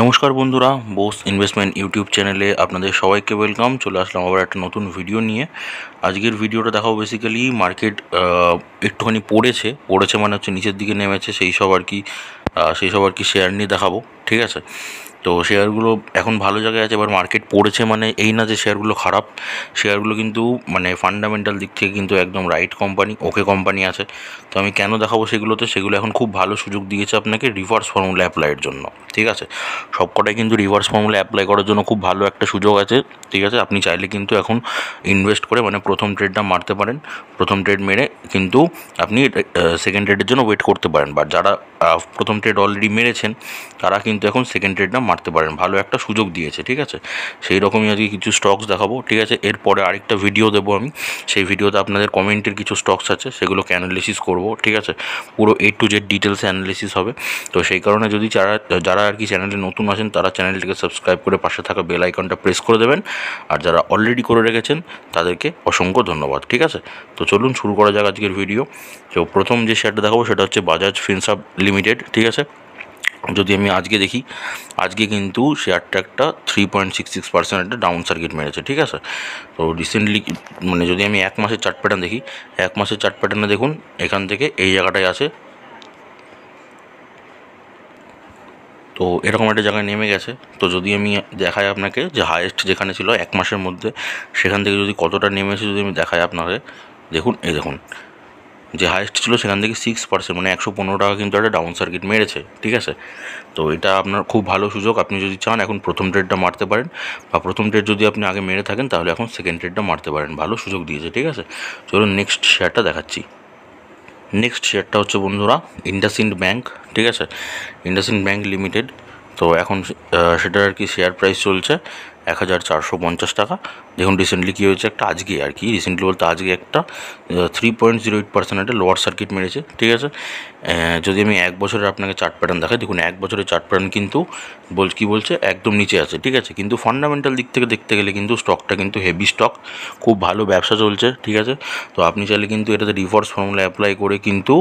নমস্কার বন্ধুরা Bose investment YouTube চ্যানেলে আপনাদের সবাইকে ওয়েলকাম চলে আসলাম আবার একটা নতুন ভিডিও নিয়ে আজকের ভিডিওটা দেখাবো বেসিক্যালি মার্কেট একটুখানি পড়েছে পড়েছে মানে হচ্ছে নিচের দিকে নেমেছে সেই সব আর কি সেই সব আর কি শেয়ার নিয়ে দেখাবো ঠিক আছে তো শেয়ারগুলো এখন ভালো জায়গায় আছে এবার মার্কেট পড়েছে মানে এই না যে শেয়ারগুলো খারাপ শেয়ারগুলো কিন্তু মানে ফান্ডামেন্টাল দিক থেকে কিন্তু একদম রাইট কোম্পানি ওকে কোম্পানি আছে তো আমি কেন দেখাবো সেগুলোতে সেগুলো এখন খুব ভালো সুযোগ দিয়েছে আপনাকে রিভার্স ফর্মুলা অ্যাপ্লাইয়ের জন্য ঠিক আছে সবকটাই কিন্তু রিভার্স ফর্মুলা অ্যাপ্লাই করার জন্য খুব ভালো একটা সুযোগ আছে ঠিক আছে আপনি চাইলে কিন্তু এখন ইনভেস্ট করে মানে প্রথম ট্রেডটা মারতে পারেন প্রথম ট্রেড মেরে কিন্তু আপনি সেকেন্ড ট্রেডের জন্য ওয়েট করতে পারেন বা যারা প্রথম ট্রেড অলরেডি মেরেছেন তারা কিন্তু এখন সেকেন্ড ট্রেডটা মারতে পারেন ভালো একটা সুযোগ দিয়েছে ঠিক আছে সেই রকমই আজকে কিছু স্টকস দেখাবো ঠিক আছে এরপরে আরেকটা ভিডিও দেবো আমি সেই ভিডিওতে আপনাদের কমেন্টের কিছু স্টকস আছে সেগুলোকে অ্যানালিসিস করব ঠিক আছে পুরো A to Z details analysis হবে তো সেই কারণে যদি যারা যারা আর কি চ্যানেলে নতুন আছেন তারা চ্যানেলটিকে সাবস্ক্রাইব করে পাশে থাকা বেল আইকনটা প্রেস করে দেবেন আর যারা অলরেডি করে রেখেছেন তাদেরকে অসংখ্য ধন্যবাদ ঠিক আছে তো চলুন শুরু করা যাক আজকের ভিডিও তো প্রথম যে শেয়ারটা দেখাবো সেটা হচ্ছে বাজাজ ফিনসাব লিমিটেড ঠিক আছে যদি আমি আজকে দেখি আজকে কিন্তু শেয়ারটা একটা three point six six percent একটা ডাউন সার্কিট মেরেছে ঠিক আছে তো রিসেন্টলি মানে যদি আমি এক মাসের চার্ট প্যাটার্ন দেখি এক মাসের চার্ট প্যাটার্নে দেখুন এখান থেকে এই জায়গাটায় আছে তো এরকম একটা জায়গায় নেমে গেছে তো যদি আমি দেখাই আপনাকে যে হায়েস্ট যেখানে ছিল এক মাসের মধ্যে সেখান থেকে যদি কতটা নেমে এসে যদি আমি দেখাই আপনাকে দেখুন এই দেখুন যে হাইয়েস্ট ছিল সেখান থেকে সিক্স পার্সেন্ট মানে একশো পনেরো টাকা কিন্তু একটা ডাউন সার্কিট মেরেছে ঠিক আছে তো এটা আপনার খুব ভালো সুযোগ আপনি যদি চান এখন প্রথম ট্রেডটা মারতে পারেন বা প্রথম ট্রেড যদি আপনি আগে মেরে থাকেন তাহলে এখন সেকেন্ড ট্রেডটা মারতে পারেন ভালো সুযোগ দিয়েছে ঠিক আছে চলুন নেক্সট শেয়ারটা দেখাচ্ছি নেক্সট শেয়ারটা হচ্ছে বন্ধুরা ইন্ডাসিন্ড ব্যাঙ্ক ঠিক আছে ইন্ডাসিন্ড ব্যাংক লিমিটেড তো এখন সেটার আর কি শেয়ার প্রাইস চলছে এক হাজার চারশো পঞ্চাশ টাকা দেখুন রিসেন্টলি কী হয়েছে একটা আজকে আর কি রিসেন্টলি বলতে আজকে একটা three point zero eight percent একটা লোয়ার সার্কিট মেরেছে ঠিক আছে যদি আমি এক বছরের আপনাকে চার্ট প্যাটার্ন দেখাই দেখুন এক বছরের চার্ট প্যাটার্ন কিন্তু বল কী বলছে একদম নিচে আছে ঠিক আছে কিন্তু ফান্ডামেন্টাল দিক থেকে দেখতে গেলে কিন্তু স্টকটা কিন্তু হেভি স্টক খুব ভালো ব্যবসা চলছে ঠিক আছে তো আপনি চাইলে কিন্তু এটাতে রিভার্স ফর্মুলা অ্যাপ্লাই করে কিন্তু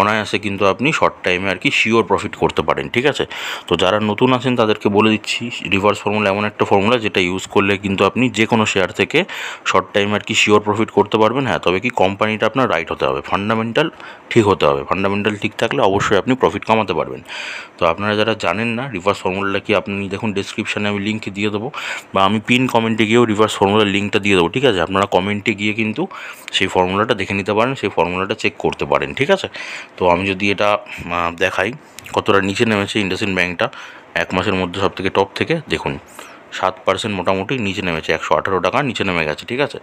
অনায়াসে কিন্তু আপনি শর্ট টাইমে আর কি শিওর প্রফিট করতে পারেন ঠিক আছে তো যারা নতুন আছেন তাদেরকে বলে দিচ্ছি রিভার্স ফর্মুলা এমন একটা ফর্মুলা যে যেটা ইউজ করলে কিন্তু আপনি যে কোনো শেয়ার থেকে শর্ট টাইম আর কি শিওর প্রফিট করতে পারবেন হ্যাঁ তবে কি কোম্পানিটা আপনার রাইট হতে হবে ফান্ডামেন্টাল ঠিক হতে হবে ফান্ডামেন্টাল ঠিক থাকলে অবশ্যই আপনি প্রফিট কমাতে পারবেন তো আপনারা যারা জানেন না রিভার্স ফর্মুলাটা কি আপনি দেখুন ডিসক্রিপশানে আমি লিঙ্ক দিয়ে দেবো বা আমি পিন কমেন্টে গিয়েও রিভার্স ফর্মুলার লিঙ্কটা দিয়ে দেবো ঠিক আছে আপনারা কমেন্টে গিয়ে কিন্তু সেই ফর্মুলাটা দেখে নিতে পারেন সেই ফর্মুলাটা চেক করতে পারেন ঠিক আছে তো আমি যদি এটা দেখাই কতটা নিচে নেমেছে ইন্ডাসিন ব্যাংকটা এক মাসের মধ্যে সব থেকে টপ থেকে দেখুন সাত পার্সেন্ট মোটামুটি নিচে নেমেছে একশো আঠারো টাকা নিচে নেমে গেছে ঠিক আছে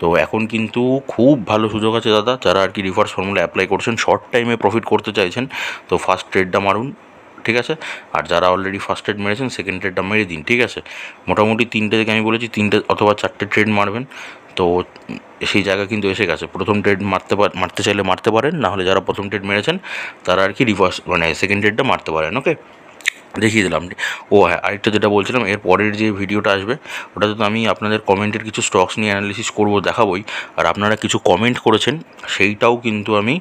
তো এখন কিন্তু খুব ভালো সুযোগ আছে দাদা যারা আর কি রিভার্স ফর্মুলা অ্যাপ্লাই করছেন শর্ট টাইমে প্রফিট করতে চাইছেন তো ফার্স্ট ট্রেডটা মারুন ঠিক আছে আর যারা অলরেডি ফার্স্ট ট্রেড মেরেছেন সেকেন্ড ট্রেডটা মেরে দিন ঠিক আছে মোটামুটি তিনটে থেকে আমি বলেছি তিনটে অথবা চারটে ট্রেড মারবেন তো সেই জায়গা কিন্তু এসে গেছে প্রথম ট্রেড মারতে পার মারতে চাইলে মারতে পারেন নাহলে যারা প্রথম ট্রেড মেরেছেন তারা আর কি রিভার্স মানে সেকেন্ড ট্রেডটা মারতে পারেন ওকে দেখিয়ে দিলাম ও হ্যাঁ আরেকটা যেটা বলছিলাম এর পরের যে ভিডিওটা আসবে ওটাতে তো আমি আপনাদের কমেন্টের কিছু স্টকস নিয়ে অ্যানালিসিস করবো দেখাবই আর আপনারা কিছু কমেন্ট করেছেন সেইটাও কিন্তু আমি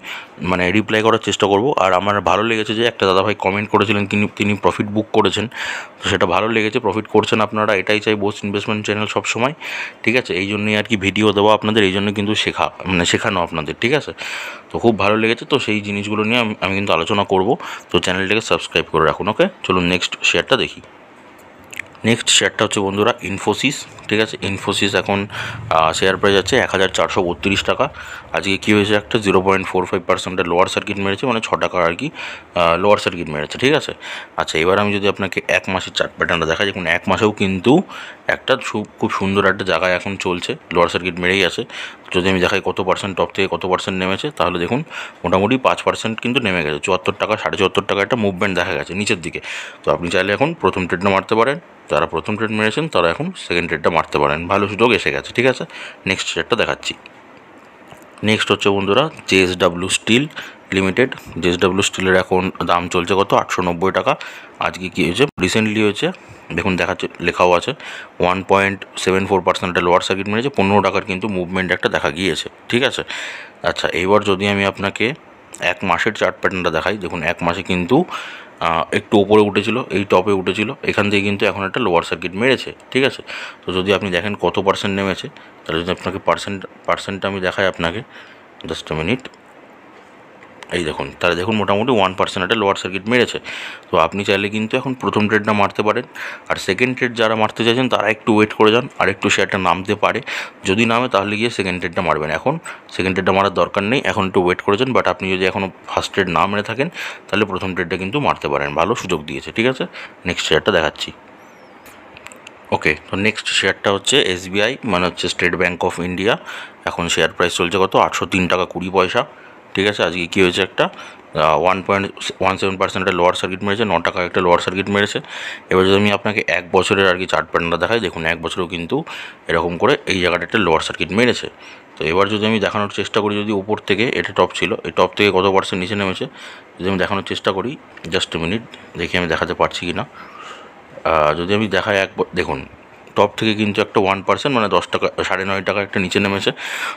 মানে রিপ্লাই করার চেষ্টা করব আর আমার ভালো লেগেছে যে একটা দাদাভাই কমেন্ট করেছিলেন তিনি তিনি প্রফিট বুক করেছেন তো সেটা ভালো লেগেছে প্রফিট করছেন আপনারা এটাই চাই বোস ইনভেস্টমেন্ট চ্যানেল সবসময় ঠিক আছে এই জন্যই আর কি ভিডিও দেওয়া আপনাদের এই জন্য কিন্তু শেখা মানে শেখানো আপনাদের ঠিক আছে তো খুব ভালো লেগেছে তো সেই জিনিসগুলো নিয়ে আমি কিন্তু আলোচনা করব তো চ্যানেলটাকে সাবস্ক্রাইব করে রাখুন ওকে চলুন নেক্সট শেয়ারটা দেখি নেক্সট শেয়ারটা হচ্ছে বন্ধুরা ইনফোসিস ঠিক আছে ইনফোসিস এখন শেয়ার প্রাইস আছে এক হাজার চারশো টাকা আজকে কী হয়েছে একটা জিরো পয়েন্ট ফোর ফাইভ পার্সেন্টের লোয়ার সার্কিট মেরেছে মানে ছ টাকা আর কি লোয়ার সার্কিট মেরেছে ঠিক আছে আচ্ছা এবার আমি যদি আপনাকে এক মাসের চার্ট প্যাটার্নটা দেখাই দেখুন এক মাসেও কিন্তু একটা খুব সুন্দর একটা জায়গায় এখন চলছে লোয়ার সার্কিট মেরেই আছে যদি আমি দেখাই কত পার্সেন্ট টপ থেকে কত পার্সেন্ট নেমেছে তাহলে দেখুন মোটামুটি পাঁচ পার্সেন্ট কিন্তু নেমে গেছে চুয়াত্তর টাকা সাড়ে চুয়াত্তর টাকা একটা মুভমেন্ট দেখা গেছে নিচের দিকে তো আপনি চাইলে এখন প্রথম ট্রেডটা মারতে পারেন যারা প্রথম ট্রেড মেরেছেন তারা এখন সেকেন্ড ট্রেডটা মারতে পারেন ভালো সুযোগ এসে গেছে ঠিক আছে নেক্সট ট্রেডটা দেখাচ্ছি নেক্সট হচ্ছে বন্ধুরা জেএসডাব্লিউ স্টিল লিমিটেড জেএসডাব্লিউ স্টিলের এখন দাম চলছে কত আটশো নব্বই টাকা আজকে কী হয়েছে রিসেন্টলি হয়েছে দেখুন দেখাচ্ছে লেখাও আছে ওয়ান পয়েন্ট সেভেন ফোর পার্সেন্টটা লোয়ার সার্কিট মেরেছে পনেরো টাকার কিন্তু মুভমেন্ট একটা দেখা গিয়েছে ঠিক আছে আচ্ছা এইবার যদি আমি আপনাকে এক মাসের চার্ট প্যাটার্নটা দেখাই দেখুন এক মাসে কিন্তু একটু ওপরে উঠেছিল এই টপে উঠেছিল এখান থেকে কিন্তু এখন একটা লোয়ার সার্কিট মেরেছে ঠিক আছে তো যদি আপনি দেখেন কত পার্সেন্ট নেমেছে তাহলে যদি আপনাকে পার্সেন্ট পার্সেন্টটা আমি দেখাই আপনাকে জাস্ট মিনিট এই দেখুন তারা দেখুন মোটামুটি ওয়ান পার্সেন্ট একটা লোয়ার সার্কিট মেরেছে তো আপনি চাইলে কিন্তু এখন প্রথম ট্রেডটা মারতে পারেন আর সেকেন্ড ট্রেড যারা মারতে চাইছেন তারা একটু ওয়েট করে যান আর একটু শেয়ারটা নামতে পারে যদি নামে তাহলে গিয়ে সেকেন্ড ট্রেডটা মারবেন এখন সেকেন্ড ট্রেডটা মারার দরকার নেই এখন একটু ওয়েট করে যান বাট আপনি যদি এখনও ফার্স্ট ট্রেড না মেরে থাকেন তাহলে প্রথম ট্রেডটা কিন্তু মারতে পারেন ভালো সুযোগ দিয়েছে ঠিক আছে নেক্সট শেয়ারটা দেখাচ্ছি ওকে তো নেক্সট শেয়ারটা হচ্ছে এসবিআই মানে হচ্ছে স্টেট ব্যাঙ্ক অফ ইন্ডিয়া এখন শেয়ার প্রাইস চলছে কত আটশো তিন টাকা কুড়ি পয়সা ঠিক আছে আজকে কী হয়েছে একটা one point one seven percent একটা লোয়ার সার্কিট মেরেছে ন টাকা একটা লোয়ার সার্কিট মেরেছে এবার যদি আমি আপনাকে এক বছরের আর কি চার্ট প্যান্ডটা দেখাই দেখুন এক বছরেও কিন্তু এরকম করে এই জায়গাটা একটা লোয়ার সার্কিট মেরেছে তো এবার যদি আমি দেখানোর চেষ্টা করি যদি উপর থেকে এটা টপ ছিল এই টপ থেকে কত পার্সেন্ট নিচে নেমেছে যদি আমি দেখানোর চেষ্টা করি জাস্ট মিনিট দেখি আমি দেখাতে পারছি কি না যদি আমি দেখাই এক দেখুন টপ থেকে কিন্তু একটা ওয়ান পার্সেন্ট মানে দশ টাকা সাড়ে নয় টাকা একটা নিচে নেমেছে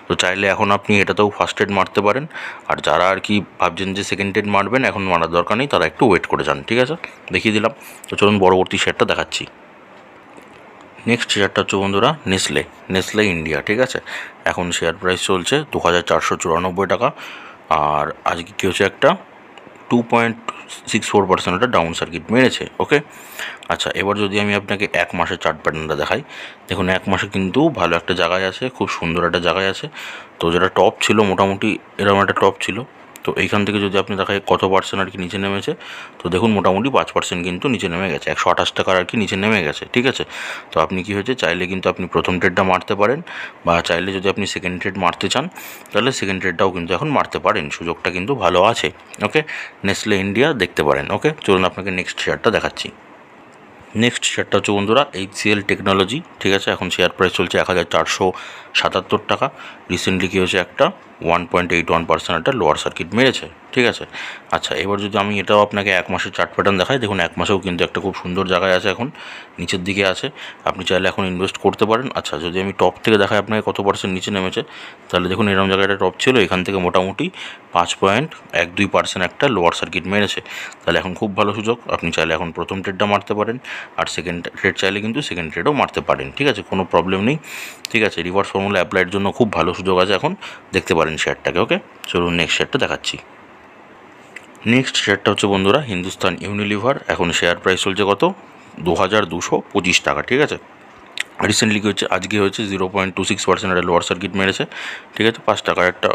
তো চাইলে এখন আপনি এটাতেও ফার্স্ট এড মারতে পারেন আর যারা আর কি ভাবছেন যে সেকেন্ড এড মারবেন এখন মারার দরকার নেই তারা একটু ওয়েট করে যান ঠিক আছে দেখিয়ে দিলাম তো চলুন পরবর্তী শেয়ারটা দেখাচ্ছি নেক্সট শেয়ারটা হচ্ছে বন্ধুরা নেসলে নেসলে ইন্ডিয়া ঠিক আছে এখন শেয়ার প্রাইস চলছে দু হাজার চারশো চুরানব্বই টাকা আর আজকে কী হচ্ছে একটা two point six four percent একটা ডাউন সার্কিট মেরেছে ওকে আচ্ছা এবার যদি আমি আপনাকে এক মাসের চার্ট প্যাটার্নটা দেখাই দেখুন এক মাসে কিন্তু ভালো একটা জায়গায় আছে খুব সুন্দর একটা জায়গায় আছে তো যেটা টপ ছিল মোটামুটি এরকম একটা টপ ছিল তো এইখান থেকে যদি আপনি দেখা কত পার্সেন্ট আর কি নিচে নেমেছে তো দেখুন মোটামুটি পাঁচ পার্সেন্ট কিন্তু নিচে নেমে গেছে একশো আঠাশ টাকার আর কি নিচে নেমে গেছে ঠিক আছে তো আপনি কি হয়েছে চাইলে কিন্তু আপনি প্রথম ট্রেডটা মারতে পারেন বা চাইলে যদি আপনি সেকেন্ড ট্রেড মারতে চান তাহলে সেকেন্ড ট্রেডটাও কিন্তু এখন মারতে পারেন সুযোগটা কিন্তু ভালো আছে ওকে নেসলে ইন্ডিয়া দেখতে পারেন ওকে চলুন আপনাকে নেক্সট শেয়ারটা দেখাচ্ছি নেক্সট শেয়ারটা হচ্ছে বন্ধুরা এইচসিএল টেকনোলজি ঠিক আছে এখন শেয়ার প্রাইস চলছে এক হাজার চারশো সাতাত্তর টাকা রিসেন্টলি কী হয়েছে একটা one point eight one percent একটা লোয়ার সার্কিট মেরেছে ঠিক আছে আচ্ছা এবার যদি আমি এটাও আপনাকে এক মাসের চার্ট প্যাটার্ন দেখাই দেখুন এক মাসেও কিন্তু একটা খুব সুন্দর জায়গায় আছে এখন নিচের দিকে আছে আপনি চাইলে এখন ইনভেস্ট করতে পারেন আচ্ছা যদি আমি টপ থেকে দেখাই আপনাকে কত পার্সেন্ট নিচে নেমেছে তাহলে দেখুন এরকম একটা টপ ছিল এখান থেকে মোটামুটি পাঁচ পয়েন্ট এক দুই পার্সেন্ট একটা লোয়ার সার্কিট মেরেছে তাহলে এখন খুব ভালো সুযোগ আপনি চাইলে এখন প্রথম ট্রেডটা মারতে পারেন আর সেকেন্ড ট্রেড চাইলে কিন্তু সেকেন্ড ট্রেডও মারতে পারেন ঠিক আছে কোনো প্রবলেম নেই ঠিক আছে রিভার্স ফর্মুলা অ্যাপ্লাইয়ের জন্য খুব ভালো সুযোগ আছে এখন দেখতে পারেন করেন শেয়ারটাকে ওকে চলুন নেক্সট শেয়ারটা দেখাচ্ছি নেক্সট শেয়ারটা হচ্ছে বন্ধুরা হিন্দুস্তান ইউনিলিভার এখন শেয়ার প্রাইস চলছে কত দু হাজার দুশো পঁচিশ টাকা ঠিক আছে রিসেন্টলি কী হচ্ছে আজকে হয়েছে zero point two six percent একটা লোয়ার সার্কিট মেরেছে ঠিক আছে পাঁচ টাকার একটা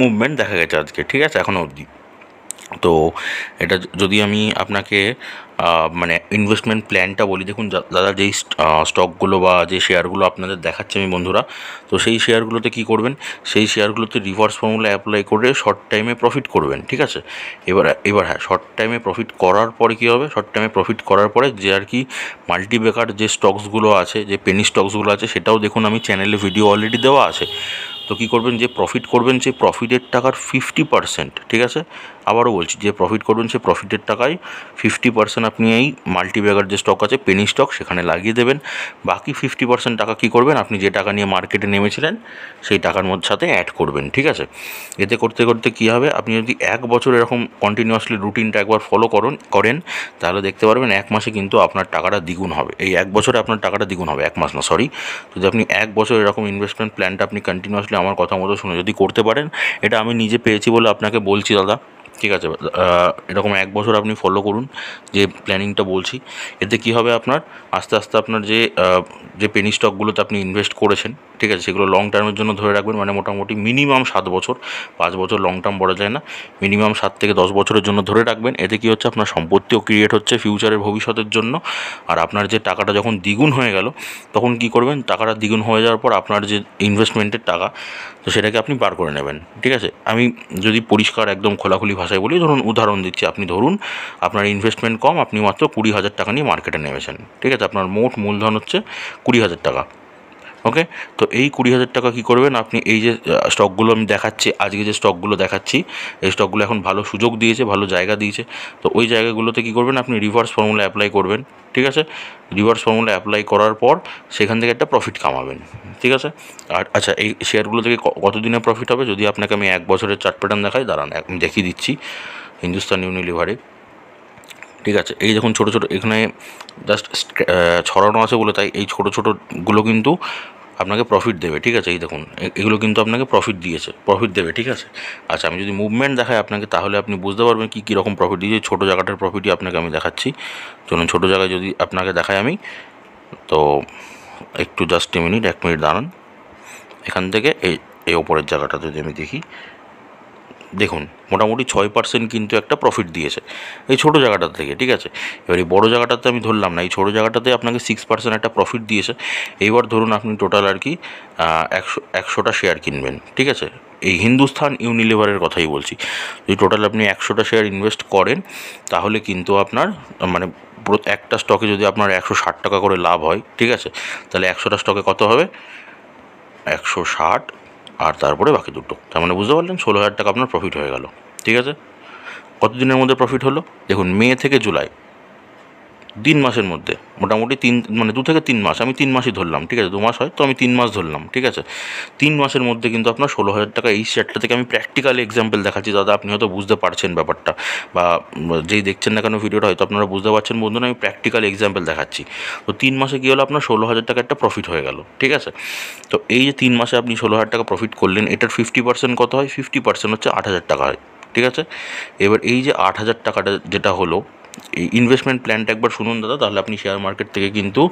মুভমেন্ট দেখা গেছে আজকে ঠিক আছে এখনও অবধি তো এটা যদি আমি আপনাকে মানে ইনভেস্টমেন্ট প্ল্যানটা বলি দেখুন দাদা যেই স্টকগুলো বা যে শেয়ারগুলো আপনাদের দেখাচ্ছে আমি বন্ধুরা তো সেই শেয়ারগুলোতে কি করবেন সেই শেয়ারগুলোতে রিভার্স ফর্মুলা অ্যাপ্লাই করে শর্ট টাইমে প্রফিট করবেন ঠিক আছে এবার এবার হ্যাঁ শর্ট টাইমে প্রফিট করার পরে কী হবে শর্ট টাইমে প্রফিট করার পরে যে আর কি মাল্টিবেকার যে স্টকসগুলো আছে যে পেনি স্টকসগুলো আছে সেটাও দেখুন আমি চ্যানেলে ভিডিও অলরেডি দেওয়া আছে তো কী করবেন যে প্রফিট করবেন যে প্রফিটের টাকার ফিফটি পার্সেন্ট ঠিক আছে আবারও বলছি যে প্রফিট করবেন সে প্রফিটের টাকায় ফিফটি পার্সেন্ট আপনি এই মাল্টিব্যাগার যে স্টক আছে পেনি স্টক সেখানে লাগিয়ে দেবেন বাকি ফিফটি পার্সেন্ট টাকা কী করবেন আপনি যে টাকা নিয়ে মার্কেটে নেমেছিলেন সেই টাকার মধ্যে সাথে অ্যাড করবেন ঠিক আছে এতে করতে করতে কী হবে আপনি যদি এক বছর এরকম কন্টিনিউয়াসলি রুটিনটা একবার ফলো করুন করেন তাহলে দেখতে পারবেন এক মাসে কিন্তু আপনার টাকাটা দ্বিগুণ হবে এই এক বছরে আপনার টাকাটা দ্বিগুণ হবে এক মাস না সরি যদি আপনি এক বছর এরকম ইনভেস্টমেন্ট প্ল্যানটা আপনি কন্টিনিউয়াসলি আমার কথা মতো শুনে যদি করতে পারেন এটা আমি নিজে পেয়েছি বলে আপনাকে বলছি দাদা ঠিক আছে এরকম এক বছর আপনি ফলো করুন যে প্ল্যানিংটা বলছি এতে কি হবে আপনার আস্তে আস্তে আপনার যে যে পেনি স্টকগুলোতে আপনি ইনভেস্ট করেছেন ঠিক আছে সেগুলো লং টার্মের জন্য ধরে রাখবেন মানে মোটামুটি মিনিমাম সাত বছর পাঁচ বছর লং টার্ম বলা যায় না মিনিমাম সাত থেকে দশ বছরের জন্য ধরে রাখবেন এতে কি হচ্ছে আপনার সম্পত্তিও ক্রিয়েট হচ্ছে ফিউচারের ভবিষ্যতের জন্য আর আপনার যে টাকাটা যখন দ্বিগুণ হয়ে গেল তখন কি করবেন টাকাটা দ্বিগুণ হয়ে যাওয়ার পর আপনার যে ইনভেস্টমেন্টের টাকা তো সেটাকে আপনি পার করে নেবেন ঠিক আছে আমি যদি পরিষ্কার একদম খোলাখুলি ভাষায় বলি ধরুন উদাহরণ দিচ্ছি আপনি ধরুন আপনার ইনভেস্টমেন্ট কম আপনি মাত্র কুড়ি হাজার টাকা নিয়ে মার্কেটে নেমেছেন ঠিক আছে আপনার মোট মূলধন হচ্ছে কুড়ি হাজার টাকা ওকে তো এই কুড়ি হাজার টাকা কী করবেন আপনি এই যে স্টকগুলো আমি দেখাচ্ছি আজকে যে স্টকগুলো দেখাচ্ছি এই স্টকগুলো এখন ভালো সুযোগ দিয়েছে ভালো জায়গা দিয়েছে তো ওই জায়গাগুলোতে কী করবেন আপনি রিভার্স ফর্মুলা অ্যাপ্লাই করবেন ঠিক আছে রিভার্স ফর্মুলা অ্যাপ্লাই করার পর সেখান থেকে একটা প্রফিট কামাবেন ঠিক আছে আর আচ্ছা এই শেয়ারগুলো থেকে কতদিনে প্রফিট হবে যদি আপনাকে আমি এক বছরের চার্ট প্যাটার্ন দেখাই দাঁড়ান আমি দেখিয়ে দিচ্ছি হিন্দুস্তান ইউনিলিভারে ঠিক আছে এই দেখুন ছোট ছোট এখানে জাস্ট ছড়ানো আছে বলে তাই এই ছোট ছোটোগুলো কিন্তু আপনাকে প্রফিট দেবে ঠিক আছে এই দেখুন এগুলো কিন্তু আপনাকে প্রফিট দিয়েছে প্রফিট দেবে ঠিক আছে আচ্ছা আমি যদি মুভমেন্ট দেখাই আপনাকে তাহলে আপনি বুঝতে পারবেন কী কীরকম প্রফিট দিয়েছে ছোটো জায়গাটার প্রফিটই আপনাকে আমি দেখাচ্ছি চলুন ছোটো জায়গায় যদি আপনাকে দেখাই আমি তো একটু জাস্ট মিনিট এক মিনিট দাঁড়ান এখান থেকে এই এই ওপরের জায়গাটা যদি আমি দেখি দেখুন মোটামুটি ছয় পার্সেন্ট কিন্তু একটা প্রফিট দিয়েছে এই ছোটো জায়গাটা থেকে ঠিক আছে এবার এই বড়ো জায়গাটাতে আমি ধরলাম না এই ছোটো জায়গাটাতে আপনাকে সিক্স পার্সেন্ট একটা প্রফিট দিয়েছে এইবার ধরুন আপনি টোটাল আর কি একশো একশোটা শেয়ার কিনবেন ঠিক আছে এই হিন্দুস্থান ইউনিলিভারের কথাই বলছি যদি টোটাল আপনি একশোটা শেয়ার ইনভেস্ট করেন তাহলে কিন্তু আপনার মানে একটা স্টকে যদি আপনার একশো ষাট টাকা করে লাভ হয় ঠিক আছে তাহলে একশোটা স্টকে কত হবে একশো ষাট আর তারপরে বাকি দুটো তার মানে বুঝতে পারলেন ষোলো হাজার টাকা আপনার প্রফিট হয়ে গেল ঠিক আছে কতদিনের মধ্যে প্রফিট হলো দেখুন মে থেকে জুলাই তিন মাসের মধ্যে মোটামুটি তিন মানে দু থেকে তিন মাস আমি তিন মাসই ধরলাম ঠিক আছে দু মাস হয় তো আমি তিন মাস ধরলাম ঠিক আছে তিন মাসের মধ্যে কিন্তু আপনার ষোলো হাজার টাকা এই শেয়ারটা থেকে আমি প্র্যাকটিক্যাল এক্সাম্পল দেখাচ্ছি দাদা আপনি হয়তো বুঝতে পারছেন ব্যাপারটা বা যেই দেখছেন না কেন ভিডিওটা হয়তো আপনারা বুঝতে পারছেন বন্ধুরা আমি প্র্যাকটিক্যাল এক্সাম্পল দেখাচ্ছি তো তিন মাসে কী হলো আপনার ষোলো হাজার টাকা একটা প্রফিট হয়ে গেল ঠিক আছে তো এই যে তিন মাসে আপনি ষোলো হাজার টাকা প্রফিট করলেন এটার ফিফটি পার্সেন্ট কত হয় ফিফটি পার্সেন্ট হচ্ছে আট হাজার টাকা হয় ঠিক আছে এবার এই যে আট হাজার টাকাটা যেটা হলো এই ইনভেস্টমেন্ট প্ল্যানটা একবার শুনুন দাদা তাহলে আপনি শেয়ার মার্কেট থেকে কিন্তু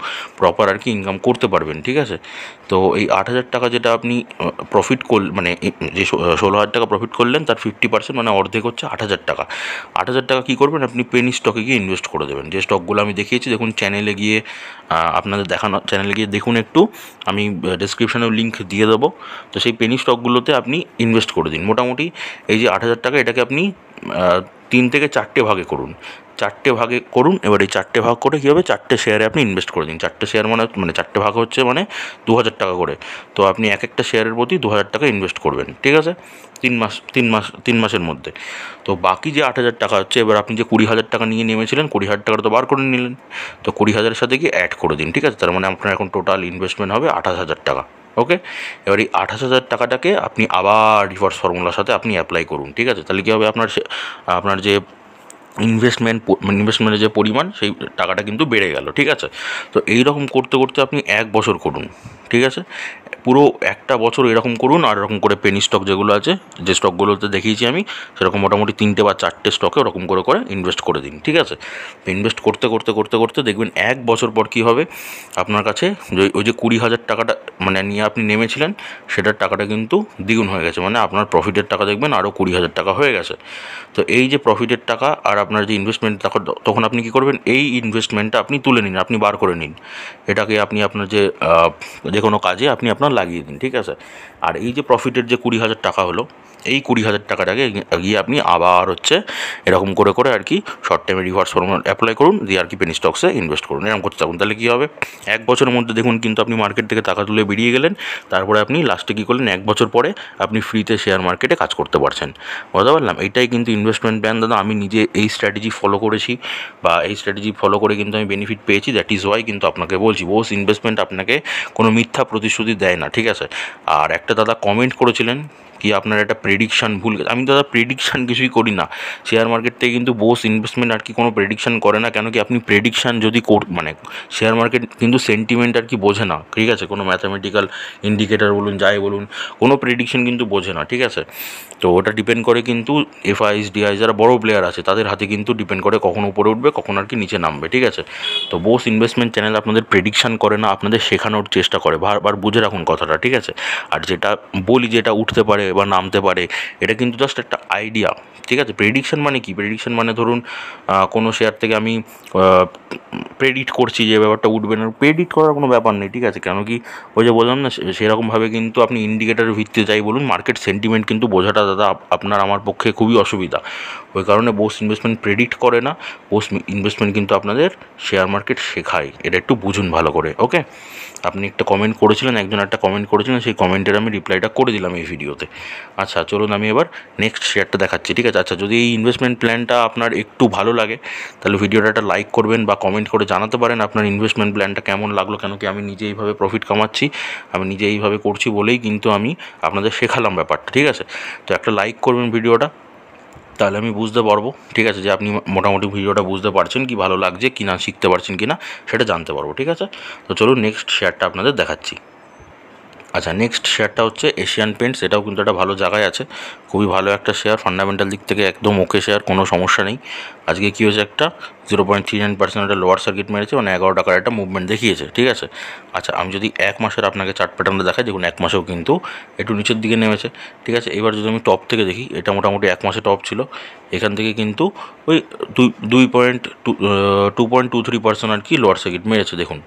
প্রপার আর কি ইনকাম করতে পারবেন ঠিক আছে তো এই আট হাজার টাকা যেটা আপনি প্রফিট করল মানে যে ষোলো হাজার টাকা প্রফিট করলেন তার ফিফটি পার্সেন্ট মানে অর্ধেক হচ্ছে আট হাজার টাকা আট হাজার টাকা কী করবেন আপনি পেনি স্টকে গিয়ে ইনভেস্ট করে দেবেন যে স্টকগুলো আমি দেখিয়েছি দেখুন চ্যানেলে গিয়ে আপনাদের দেখানো চ্যানেলে গিয়ে দেখুন একটু আমি ডিসক্রিপশানেও লিঙ্ক দিয়ে দেবো তো সেই পেনি স্টকগুলোতে আপনি ইনভেস্ট করে দিন মোটামুটি এই যে আট হাজার টাকা এটাকে আপনি তিন থেকে চারটে ভাগে করুন চারটে ভাগে করুন এবার এই চারটে ভাগ করে কী হবে চারটে শেয়ারে আপনি ইনভেস্ট করে দিন চারটে শেয়ার মানে মানে চারটে ভাগ হচ্ছে মানে দু হাজার টাকা করে তো আপনি এক একটা শেয়ারের প্রতি দু হাজার টাকা ইনভেস্ট করবেন ঠিক আছে তিন মাস তিন মাস তিন মাসের মধ্যে তো বাকি যে আট হাজার টাকা হচ্ছে এবার আপনি যে কুড়ি হাজার টাকা নিয়ে নেমেছিলেন কুড়ি হাজার টাকা তো বার করে নিলেন তো কুড়ি হাজারের সাথে গিয়ে অ্যাড করে দিন ঠিক আছে তার মানে আপনার এখন টোটাল ইনভেস্টমেন্ট হবে আঠাশ হাজার টাকা ওকে এবার এই আঠাশ হাজার টাকাটাকে আপনি আবার রিভার্স ফর্মুলার সাথে আপনি অ্যাপ্লাই করুন ঠিক আছে তাহলে কী হবে আপনার আপনার যে ইনভেস্টমেন্ট মানে ইনভেস্টমেন্টের যে পরিমাণ সেই টাকাটা কিন্তু বেড়ে গেল ঠিক আছে তো এইরকম করতে করতে আপনি এক বছর করুন ঠিক আছে পুরো একটা বছর এরকম করুন আর এরকম করে পেনি স্টক যেগুলো আছে যে স্টকগুলোতে দেখিয়েছি আমি সেরকম মোটামুটি তিনটে বা চারটে স্টকে ওরকম করে করে ইনভেস্ট করে দিন ঠিক আছে ইনভেস্ট করতে করতে করতে করতে দেখবেন এক বছর পর কি হবে আপনার কাছে ওই যে কুড়ি হাজার টাকাটা মানে নিয়ে আপনি নেমেছিলেন সেটার টাকাটা কিন্তু দ্বিগুণ হয়ে গেছে মানে আপনার প্রফিটের টাকা দেখবেন আরও কুড়ি হাজার টাকা হয়ে গেছে তো এই যে প্রফিটের টাকা আর আপনার যে ইনভেস্টমেন্ট তখন আপনি কি করবেন এই ইনভেস্টমেন্টটা আপনি তুলে নিন আপনি বার করে নিন এটাকে আপনি আপনার যে যে কোনো কাজে আপনি আপনার আপনার লাগিয়ে দিন ঠিক আছে আর এই যে প্রফিটের যে কুড়ি হাজার টাকা হলো এই কুড়ি হাজার টাকাটাকে গিয়ে আপনি আবার হচ্ছে এরকম করে করে আর কি শর্ট টাইমে রিভার্স ফর্ম অ্যাপ্লাই করুন দিয়ে আর কি পেনি স্টকসে ইনভেস্ট করুন এরকম করতে থাকুন তাহলে কী হবে এক বছরের মধ্যে দেখুন কিন্তু আপনি মার্কেট থেকে টাকা তুলে বেরিয়ে গেলেন তারপরে আপনি লাস্টে কী করলেন এক বছর পরে আপনি ফ্রিতে শেয়ার মার্কেটে কাজ করতে পারছেন বুঝতে পারলাম এটাই কিন্তু ইনভেস্টমেন্ট প্ল্যান দাদা আমি নিজে এই স্ট্র্যাটেজি ফলো করেছি বা এই স্ট্র্যাটেজি ফলো করে কিন্তু আমি বেনিফিট পেয়েছি দ্যাট ইজ ওয়াই কিন্তু আপনাকে বলছি বোস ইনভেস্টমেন্ট আপনাকে কোনো মিথ্যা প্রতিশ্রুতি দেয় না ঠিক আছে আর একটা দাদা কমেন্ট করেছিলেন কি আপনার একটা প্রেডিকশান ভুল আমি দাদা প্রেডিকশান কিছুই করি না শেয়ার মার্কেট থেকে কিন্তু বোস ইনভেস্টমেন্ট আর কি কোনো প্রেডিকশান করে না কেন কি আপনি প্রেডিকশান যদি কর মানে শেয়ার মার্কেট কিন্তু সেন্টিমেন্ট আর কি বোঝে না ঠিক আছে কোনো ম্যাথামেটিক্যাল ইন্ডিকেটার বলুন যাই বলুন কোনো প্রেডিকশান কিন্তু বোঝে না ঠিক আছে তো ওটা ডিপেন্ড করে কিন্তু এফআইএস ডিআই যারা বড় প্লেয়ার আছে তাদের হাতে কিন্তু ডিপেন্ড করে কখন উপরে উঠবে কখন আর কি নিচে নামবে ঠিক আছে তো বোস ইনভেস্টমেন্ট চ্যানেল আপনাদের প্রেডিকশান করে না আপনাদের শেখানোর চেষ্টা করে বারবার বুঝে রাখুন কথাটা ঠিক আছে আর যেটা বলি যেটা উঠতে পারে বা নামতে পারে এটা কিন্তু জাস্ট একটা আইডিয়া ঠিক আছে প্রেডিকশান মানে কি প্রেডিকশান মানে ধরুন কোনো শেয়ার থেকে আমি প্রেডিট করছি যে ব্যাপারটা উঠবে না প্রেডিক্ট করার কোনো ব্যাপার নেই ঠিক আছে কেন কি ওই যে বললাম না সেরকমভাবে কিন্তু আপনি ইন্ডিকেটারের ভিত্তিতে যাই বলুন মার্কেট সেন্টিমেন্ট কিন্তু বোঝাটা দাদা আপনার আমার পক্ষে খুবই অসুবিধা ওই কারণে বোস ইনভেস্টমেন্ট প্রেডিক্ট করে না বোস ইনভেস্টমেন্ট কিন্তু আপনাদের শেয়ার মার্কেট শেখায় এটা একটু বুঝুন ভালো করে ওকে আপনি একটা কমেন্ট করেছিলেন একজন একটা কমেন্ট করেছিলেন সেই কমেন্টের আমি রিপ্লাইটা করে দিলাম এই ভিডিওতে আচ্ছা চলুন আমি এবার নেক্সট শেয়ারটা দেখাচ্ছি ঠিক আছে আচ্ছা যদি এই ইনভেস্টমেন্ট প্ল্যানটা আপনার একটু ভালো লাগে তাহলে ভিডিওটা একটা লাইক করবেন বা কমেন্ট করে জানাতে পারেন আপনার ইনভেস্টমেন্ট প্ল্যানটা কেমন লাগলো কেন কি আমি নিজে এইভাবে প্রফিট কামাচ্ছি আমি নিজে এইভাবে করছি বলেই কিন্তু আমি আপনাদের শেখালাম ব্যাপারটা ঠিক আছে তো একটা লাইক করবেন ভিডিওটা তাহলে আমি বুঝতে পারবো ঠিক আছে যে আপনি মোটামুটি ভিডিওটা বুঝতে পারছেন কি ভালো লাগছে কি না শিখতে পারছেন কি না সেটা জানতে পারবো ঠিক আছে তো চলুন নেক্সট শেয়ারটা আপনাদের দেখাচ্ছি আচ্ছা নেক্সট শেয়ারটা হচ্ছে এশিয়ান পেন্টস এটাও কিন্তু একটা ভালো জায়গায় আছে খুবই ভালো একটা শেয়ার ফান্ডামেন্টাল দিক থেকে একদম ওকে শেয়ার কোনো সমস্যা নেই আজকে কী হয়েছে একটা zero point three nine percent একটা লোয়ার সার্কিট মেরেছে মানে এগারো টাকার একটা মুভমেন্ট দেখিয়েছে ঠিক আছে আচ্ছা আমি যদি এক মাসের আপনাকে চার্ট প্যাটার্নটা দেখাই দেখুন এক মাসেও কিন্তু একটু নিচের দিকে নেমেছে ঠিক আছে এবার যদি আমি টপ থেকে দেখি এটা মোটামুটি এক মাসে টপ ছিল এখান থেকে কিন্তু ওই দুই দুই point two two point two three percent আর কি লোয়ার সার্কিট মেরেছে দেখুন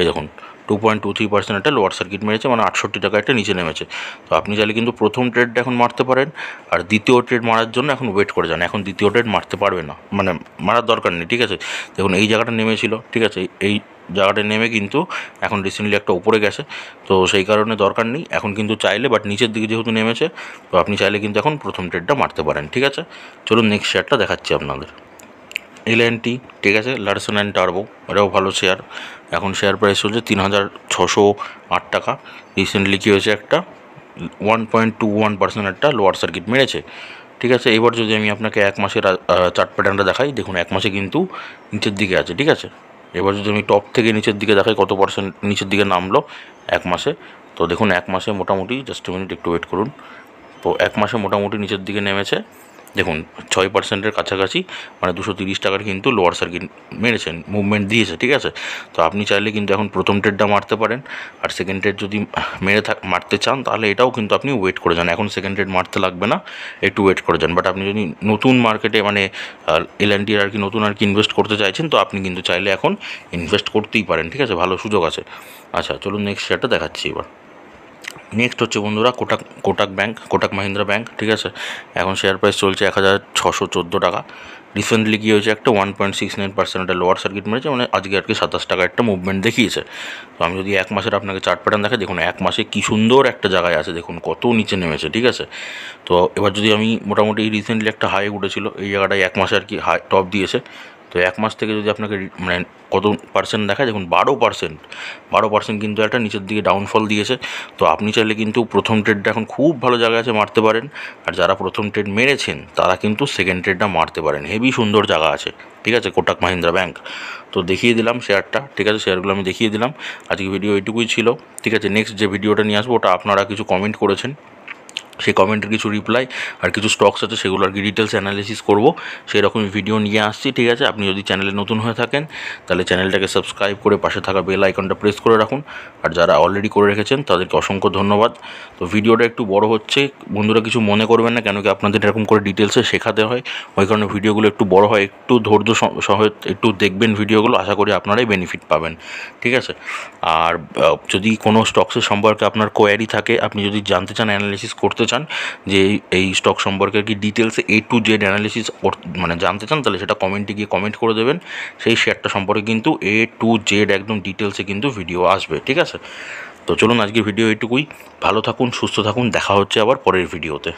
এই দেখুন two point two three percent একটা লোয়ার সার্কিট মেরেছে মানে আটষট্টি টাকা একটা নিচে নেমেছে তো আপনি চাইলে কিন্তু প্রথম ট্রেডটা এখন মারতে পারেন আর দ্বিতীয় ট্রেড মারার জন্য এখন ওয়েট করে যান এখন দ্বিতীয় ট্রেড মারতে পারবে না মানে মারার দরকার নেই ঠিক আছে দেখুন এই জায়গাটা নেমেছিল ঠিক আছে এই জায়গাটা নেমে কিন্তু এখন রিসেন্টলি একটা উপরে গেছে তো সেই কারণে দরকার নেই এখন কিন্তু চাইলে বাট নিচের দিকে যেহেতু নেমেছে তো আপনি চাইলে কিন্তু এখন প্রথম ট্রেডটা মারতে পারেন ঠিক আছে চলুন নেক্সট শেয়ারটা দেখাচ্ছি আপনাদের এলএনটি ঠিক আছে লার্সন অ্যান্ড টার্বো এটাও ভালো শেয়ার এখন শেয়ার প্রাইস হচ্ছে তিন হাজার ছশো আট টাকা রিসেন্টলি কী হয়েছে একটা one point two one percent একটা লোয়ার সার্কিট মেরেছে ঠিক আছে এবার যদি আমি আপনাকে এক মাসের চার্ট প্যাটার্নটা দেখাই দেখুন এক মাসে কিন্তু নিচের দিকে আছে ঠিক আছে এবার যদি আমি টপ থেকে নিচের দিকে দেখাই কত পার্সেন্ট নিচের দিকে নামলো এক মাসে তো দেখুন এক মাসে মোটামুটি জাস্ট মিনিট একটু ওয়েট করুন তো এক মাসে মোটামুটি নিচের দিকে নেমেছে দেখুন ছয় পার্সেন্টের কাছাকাছি মানে দুশো তিরিশ টাকার কিন্তু লোয়ার সার্কিট মেরেছেন মুভমেন্ট দিয়েছে ঠিক আছে তো আপনি চাইলে কিন্তু এখন প্রথম ট্রেডটা মারতে পারেন আর সেকেন্ড ট্রেড যদি মেরে থাক মারতে চান তাহলে এটাও কিন্তু আপনি ওয়েট করে যান এখন সেকেন্ড ট্রেড মারতে লাগবে না একটু ওয়েট করে যান বাট আপনি যদি নতুন মার্কেটে মানে এল এলএনটির আর কি নতুন আর কি ইনভেস্ট করতে চাইছেন তো আপনি কিন্তু চাইলে এখন ইনভেস্ট করতেই পারেন ঠিক আছে ভালো সুযোগ আছে আচ্ছা চলুন নেক্সট শেয়ারটা দেখাচ্ছি এবার নেক্সট হচ্ছে বন্ধুরা কোটাক কোটাক ব্যাংক কোটাক মাহিন্দ্রা ব্যাংক ঠিক আছে এখন শেয়ার প্রাইস চলছে এক হাজার ছশো চোদ্দো টাকা রিসেন্টলি কী হয়েছে একটা ওয়ান পয়েন্ট সিক্স নাইন পার্সেন্টের লোয়ার সার্কিট মেরেছে মানে আজকে আর কি সাতাশ টাকা একটা মুভমেন্ট দেখিয়েছে তো আমি যদি এক মাসের আপনাকে চার্ট প্যাটার্ন দেখাই দেখুন এক মাসে কী সুন্দর একটা জায়গায় আছে দেখুন কত নিচে নেমেছে ঠিক আছে তো এবার যদি আমি মোটামুটি রিসেন্টলি একটা হাই উঠেছিল এই জায়গাটায় এক মাসে আর কি হাই টপ দিয়েছে তো এক মাস থেকে যদি আপনাকে মানে কত পার্সেন্ট দেখায় দেখুন বারো পার্সেন্ট বারো পার্সেন্ট কিন্তু একটা নিচের দিকে ডাউনফল দিয়েছে তো আপনি চাইলে কিন্তু প্রথম ট্রেডটা এখন খুব ভালো জায়গা আছে মারতে পারেন আর যারা প্রথম ট্রেড মেরেছেন তারা কিন্তু সেকেন্ড ট্রেডটা মারতে পারেন হেভি সুন্দর জায়গা আছে ঠিক আছে কোটাক মাহিন্দ্রা ব্যাঙ্ক তো দেখিয়ে দিলাম শেয়ারটা ঠিক আছে শেয়ারগুলো আমি দেখিয়ে দিলাম আজকে ভিডিও এইটুকুই ছিল ঠিক আছে নেক্সট যে ভিডিওটা নিয়ে আসবো ওটা আপনারা কিছু কমেন্ট করেছেন সেই কমেন্টের কিছু রিপ্লাই আর কিছু স্টকস আছে সেগুলো আর কি ডিটেলস অ্যানালিসিস করবো সেই রকমই ভিডিও নিয়ে আসছি ঠিক আছে আপনি যদি চ্যানেলে নতুন হয়ে থাকেন তাহলে চ্যানেলটাকে সাবস্ক্রাইব করে পাশে থাকা বেল আইকনটা প্রেস করে রাখুন আর যারা অলরেডি করে রেখেছেন তাদেরকে অসংখ্য ধন্যবাদ তো ভিডিওটা একটু বড় হচ্ছে বন্ধুরা কিছু মনে করবেন না কেন কি আপনাদের এরকম করে ডিটেলসে শেখাতে হয় ওই কারণে ভিডিওগুলো একটু বড় হয় একটু ধৈর্য সহ একটু দেখবেন ভিডিওগুলো আশা করি আপনারাই বেনিফিট পাবেন ঠিক আছে আর যদি কোনো স্টকসের সম্পর্কে আপনার কোয়ারি থাকে আপনি যদি জানতে চান অ্যানালিসিস করতে চান চান যে এই স্টক সম্পর্কে কি ডিটেলসে এ টু জেড অ্যানালিসিস মানে জানতে চান তাহলে সেটা কমেন্টে গিয়ে কমেন্ট করে দেবেন সেই শেয়ারটা সম্পর্কে কিন্তু এ টু জেড একদম ডিটেলসে কিন্তু ভিডিও আসবে ঠিক আছে তো চলুন আজকের ভিডিও এটুকুই ভালো থাকুন সুস্থ থাকুন দেখা হচ্ছে আবার পরের ভিডিওতে